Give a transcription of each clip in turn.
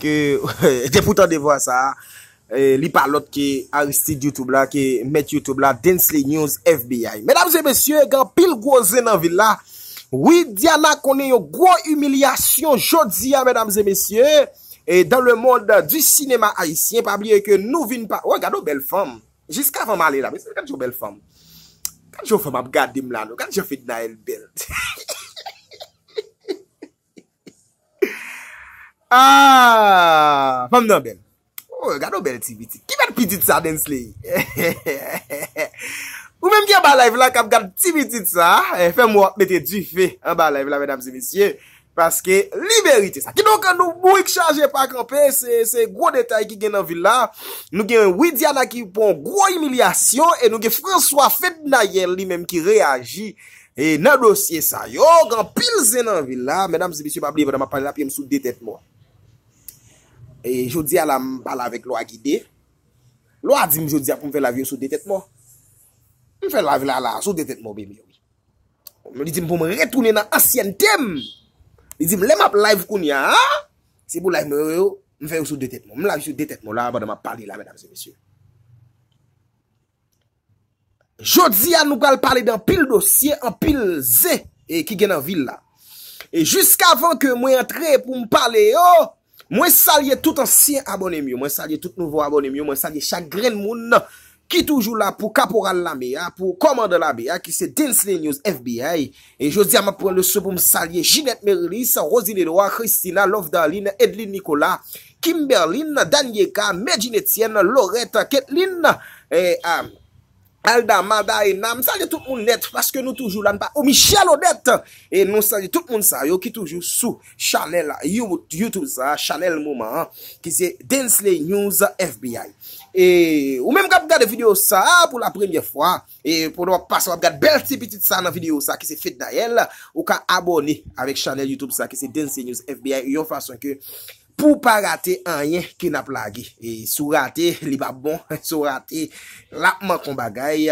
ki depoutant de vwa sa li parlot ki Aristide Youtube la, ki Matthew Tube la Densley News FBI Mesdames et messieurs, kan pil gwozen nan vil la Ouidiana konen yo gwo humilyasyon jodzi ya mesdames et messieurs e dan le monde di sinema haisyen, pa bliye ki nou vin pa, wè oh, gado oh, bel fom jiska fom ale la, mesdames, kan jo bel fom kan jo fom ap gadim la nou kan jo fitna el bel Aaaa, mam nan bel Ou e gado bel ti biti Ki bet pitit sa den sli Ou menm gen ba live la Kap gade ti biti sa eh, Fè mwa, mette di fe An ba live la, mèdam zi bisye Paske, li verite sa Kido kan nou mwik chanje pak anpe Se gro detay ki gen nan vi la Nou gen widya la ki pon gro imilyasyon E nou gen François Fednayel li menm ki reagi E nan dosye sa Yo, gen pil zen nan vi la Mèdam zi bisye, mwen apan la pi msou detet mwa E jodi a la mbala vek lwa ki de. Lwa di m jodi a pou m fe lavi ou sou detet mo. M fe lavi la la sou detet mo be mi. M li di m pou m retounen an asyen tem. Li di m lem ap lavi koun ya. Si pou lavi m re ou, m fe ou sou detet mo. M lavi sou detet mo la, ba de ma pali la, mèdames et messieurs. Jodi a nou kal pali dan pil dosye, an pil zè. E ki gen an vil la. E jusqu'avan ke m wè entre pou m pali yo... Mwen salye tout ansyen abonemyo, mwen salye tout nouvo abonemyo, mwen salye chakren moun ki toujou la pou Kaporal Lamé, pou Komandolabé, ki se Dinsley News FBI. E jose diya mwen pren le souboum salye Ginette Merlis, Rosine Edouard, Christina, Love Darling, Edlin Nikola, Kimberlin, Daniel K, Medjin Etienne, Loretta, Ketlin, et am. Alda, Maday, e Nam, sa li tout moun net, paske nou toujou lan pa, ou michel ou net, e nou sa li tout moun sa, yo ki toujou sou, chanel, youtube sa, chanel mouman, ki se Densley News FBI, e ou mèm ka pou gade video sa, pou la premiè fwa, e pou nou apaswa, pou gade bel ti pitit sa nan video sa, ki se fit na el, ou ka aboni, avek chanel youtube sa, ki se Densley News FBI, yo fason ke... pou pa rate anyen ki na plage. E sou rate li ba bon, sou rate la man kon bagay,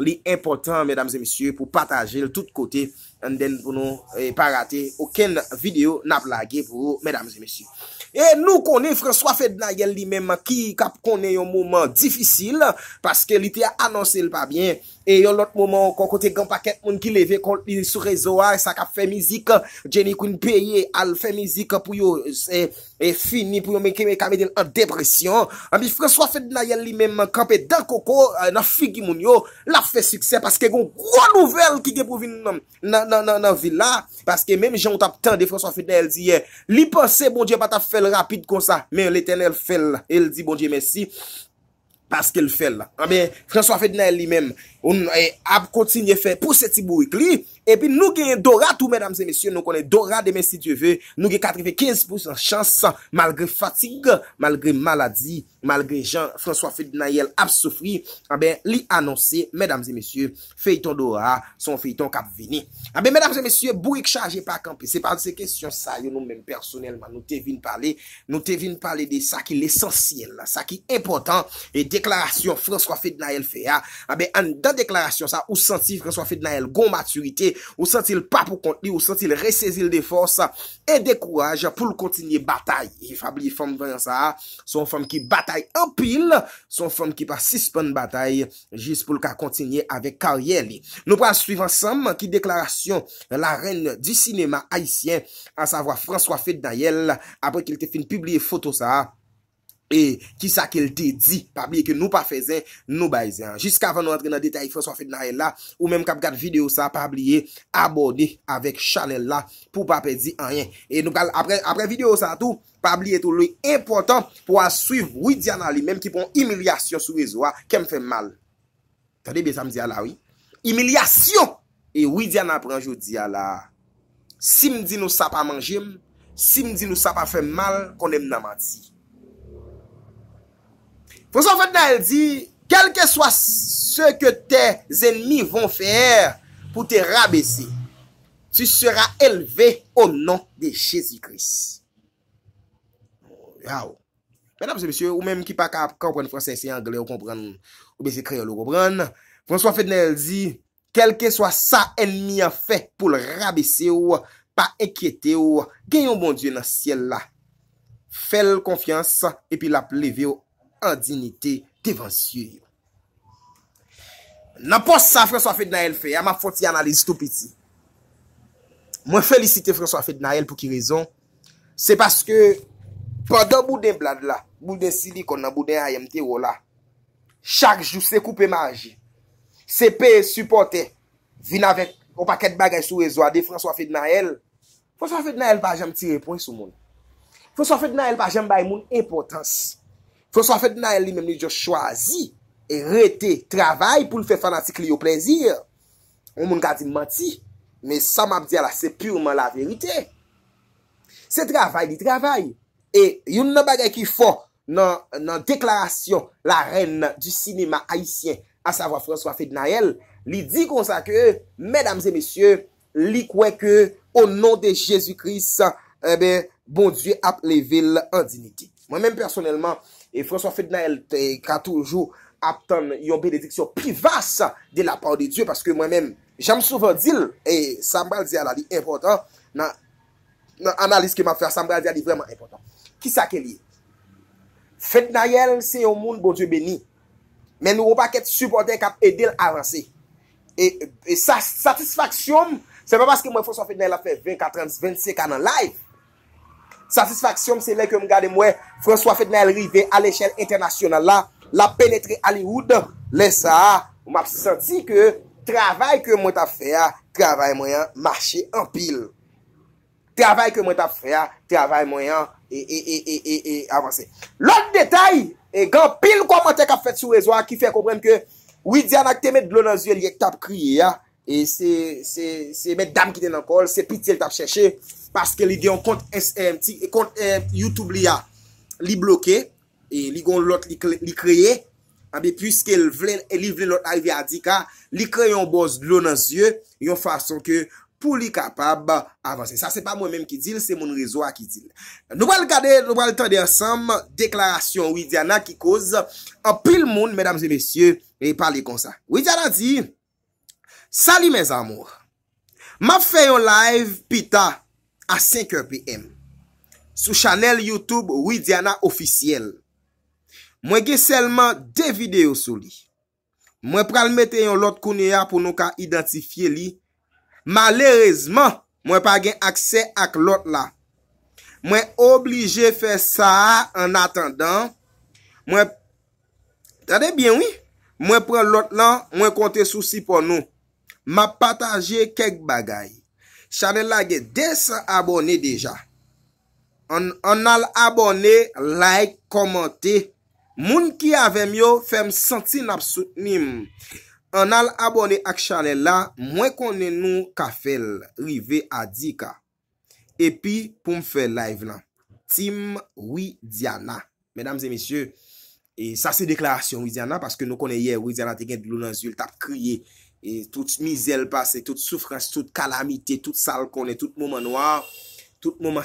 li important, mèdames et messieurs, pou pataje l tout kote, an den pou nou e, pa rate, okèn video na plage pou mèdames et messieurs. E nou konen François Fednayel li mèm, ki kap konen yon mouman difisil, paske li te anonse l pa bien, e yon lot mouman kon kote gampaket moun ki leve, konti sou rezoa, sa kap fè mizik, jenikoun peye al fè mizik pou yon... E fini pou yon men keme kameden an depresyon. Ami François Fednayel li men man kapè dan koko euh, nan figi moun yo. La fè sikse paske yon gro nouvel ki gen pou vin nan villa. Paske menm jant ap tan de François Fednayel diye. Eh, li panse bon diye pata fèl rapide kon sa. Men lèten el fèl. El di bon diye mèsi. Paske el fèl. Ami François Fednayel li men eh, ap kontinye fèl pou se ti bouik li. Epi nou gen Dora tou mèdames et messieurs Nou konen Dora demè si Dieu veut Nou gen 85% chansan Malgré fatigue, malgré maladie Malgré Jean-François Fédinayel Apsoufri, ah li anonsé Mèdames et messieurs, Féiton Dora Son Féiton Kapveni ah Mèdames et messieurs, bouik chargez pa kampi Se parli se kesyon sa, yo nou men personel Nou te vin pali de sa ki l'essensiyel Sa ki important E deklarasyon François Fédinayel Féa, an ah. dan deklarasyon sa Ou senti François Fédinayel gon maturite Ou sa ti l pa pou konti ou sa ti l resesi l de fos E de kouaj pou l kontinye batay E fabli fom ven sa Son fom ki batay apil Son fom ki pa sispon batay Jis pou l ka kontinye avek karyeli Nou prase suivan sam ki deklarasyon La renne di sinema aisyen An sa vwa François Fedayel Apre ki l te fin publie foto sa E, kisa kel te di, pabliye, ki nou pa fezen, nou bayzen. Jiska avan nou atre nan detay, fos wafet nan el la, ou menm kap kat video sa, pabliye, abone avèk chanel la, pou pa pe di anyen. E nou kal, apre video sa tou, pabliye tou, lou e impotant pou asuiv, wè diya nan li, menm ki pon imilyasyon sou wè zwa, kem fè mal. Tade be sa m diya la, wè? Imylyasyon! E wè diya nan pranjou diya la, si m di nou sa pa manjèm, si m di nou sa pa fè mal, konèm nan mati. François Ferdinand el di, kelke soa se ke te zenni von feyè, pou te rabese, tu sèra elve o nan de Jésus Christ. Yaou. Ben ap se bisyè, ou menm ki pa kap, kapwen fransensi anglè ou kompran, ou bese kreyol ou kompran, François Ferdinand el di, kelke soa sa ennmi an fey pou le rabese ou, pa ekietè ou, gen yon bon die nan siel la. Fel konfians, epi la pleve ou, an dinite te ven sye yo. Nan pos sa François Fidnael fe, ya ma foti analize tou piti. Mwen felicite François Fidnael pou ki rezon, se paske padan bouden blad la, bouden silikon nan bouden ayem te wola, oh chak jou se koupe maji, se pe supporte, vin avet opaket bagaj sou e zoade, François Fidnael, François Fidnael pa jem ti repon sou moun. François Fidnael pa jem bay moun impotansi. François Ferdinand li mèm li jo chwazi e rete travay pou l fè fanatik li yo plezir. Ou moun gadi manti, mè sa m ap di ala se pureman la verite. Se travay li travay, e yon nan bagay ki fò nan deklarasyon la renne du sinima haisyen, a savo François Ferdinand li di konsa ke, mèdames et messieurs, li kwe ke, o nou de Jésus-Christ, eh bon Dieu ap le ville en dignité. Mwen men personelman, e François Fednayel te katoujou aptan yon belediksyon pivas de la paou de Diyo. Paske mwen men, jame souver dil, e Sambal Diyala li important nan analis ke ma fè, Sambal Diyala li vreman important. Ki sa ke li? Fednayel se yon moun bon Diyo beni. Men nou wopak et subodè kap edel avansè. E, e, e sa satisfaksyon, se mwen paske mwen François Fednayel la fè 20-25 anan laif. Satisfaksyon mse lè ke m gade mwen François Fethnel rivè a lè chèl international la, la penetre Hollywood, lè sa, m ap sè senti ke travèl ke mwen tap fè ya, travèl mwen yon, marchè en pil. Travèl ke mwen tap fè ya, travèl mwen yon, e avansè. Lòt detay, e gant pil komante kap fèt sou rezwa ki fè komprèm ke wè diyan ak te mèd blon nan zyèl yek tap kriye ya. E se met dam ki den an kol, se piti el tap chèche, paske li deyon kont SMT, eh, kont eh, YouTube li a li bloke, e li gon lot li kreye, anbe pwiske e li vle lot a yve a di ka, li kreye yon boz glou nan zye, yon fason ke pou li kapab avanse. Sa se pa mwen menm ki dil, se moun rezo a ki dil. Nou wale gade, nou wale tade ansam, deklarasyon Ouidiana ki koz, anpil moun, medam zi mesye, e pale kon sa. Ouidiana di! Sali mez amour, ma fe yon live pita a 5 pm Sou chanel Youtube Ouidiana Oficiel Mwen gen selman de videyo sou li Mwen pralmete yon lot konye ya pou nou ka identifiye li Malerezman, mwen pa gen akse ak lot la Mwen oblige fe sa en atendan Mwen... Tade bien oui Mwen pren lot lan, mwen konten souci pou nou Ma pataje kek bagay Chanel la ge des abone deja An al abone, like, komente Moun ki avem yo, fem senti nap soutenim An al abone ak Chanel la, mwen konen nou kafel Rive Adika Epi pou m fe live nan Tim Ouidiana Medamze misye, sa se deklarasyon Ouidiana Paske nou konen ye Ouidiana te gen blounan zyul tap kriye E tout mizel pase, tout soufranche, tout kalamite, tout sal konen, tout mouman noa, tout mouman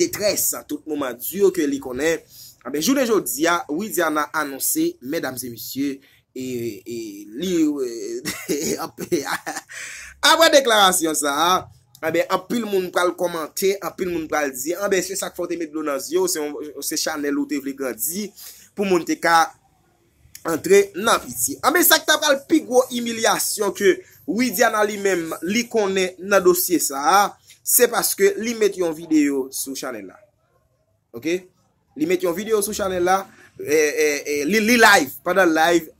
detresse, tout mouman djou kwen li konen. Euh, ah, ah Jou ah de joudi, Ouidiana annonsi, medam zemissye, li ou e... Apar deklarasyon sa. Apil moun pral komante, apil moun pral di, apil moun pral di, apil moun pral di, apil moun pral di, Entre nan piti. Ame sak ta pal pigwo imilyasyon ke Ouidiana li menm li konen nan dosye sa. Se paske li met yon video sou chanel la. Ok? Li met yon video sou chanel la. E, e, e, li live. Padan live.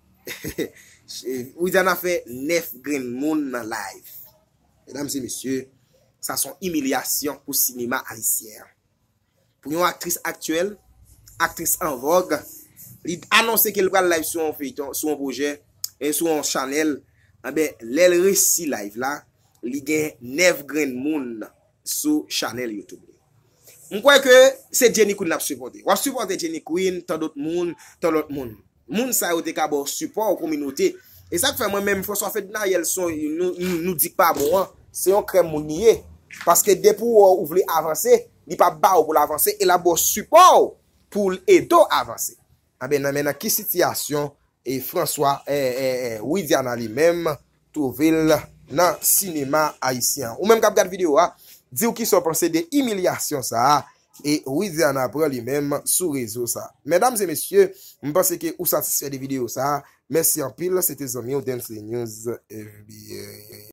Ouidiana fe nef green moon nan live. Damse mesye. Sa son imilyasyon pou sinima alisyen. Pou yon aktris aktuel. Aktris an vogue. li anonsè ke li bral live sou an poujè, sou an e chanel, abè, lèl resi live la, li gen nev gren moun sou chanel YouTube. Mwen kwen ke, se Jenny koun ap supote. Wap supote Jenny Quinn, tan dot moun, tan dot moun. Moun sa yote ka bo support ou kouminote. E sa kwen mwen mèm foswa fèd nan yèl son, nou dik pa moun an, se yon krem moun yè. Paske depou ou vle avansè, li pa ba ou pou l'avansè, e la bo support pou l'edo avansè. A ah be nan men a ki siti asyon e François Ouidiana e, e, e, li menm touvel nan sinema haisyen. Ou menm kap kat video a, ah, di ou ki sou pranse de imilyasyon sa a, ah, e Ouidiana pran li menm sou rezo sa. Medams et messieurs, m'pense ke ou sa se fè de video sa a, messe yon pil, se te zon mi ou den se nyonz.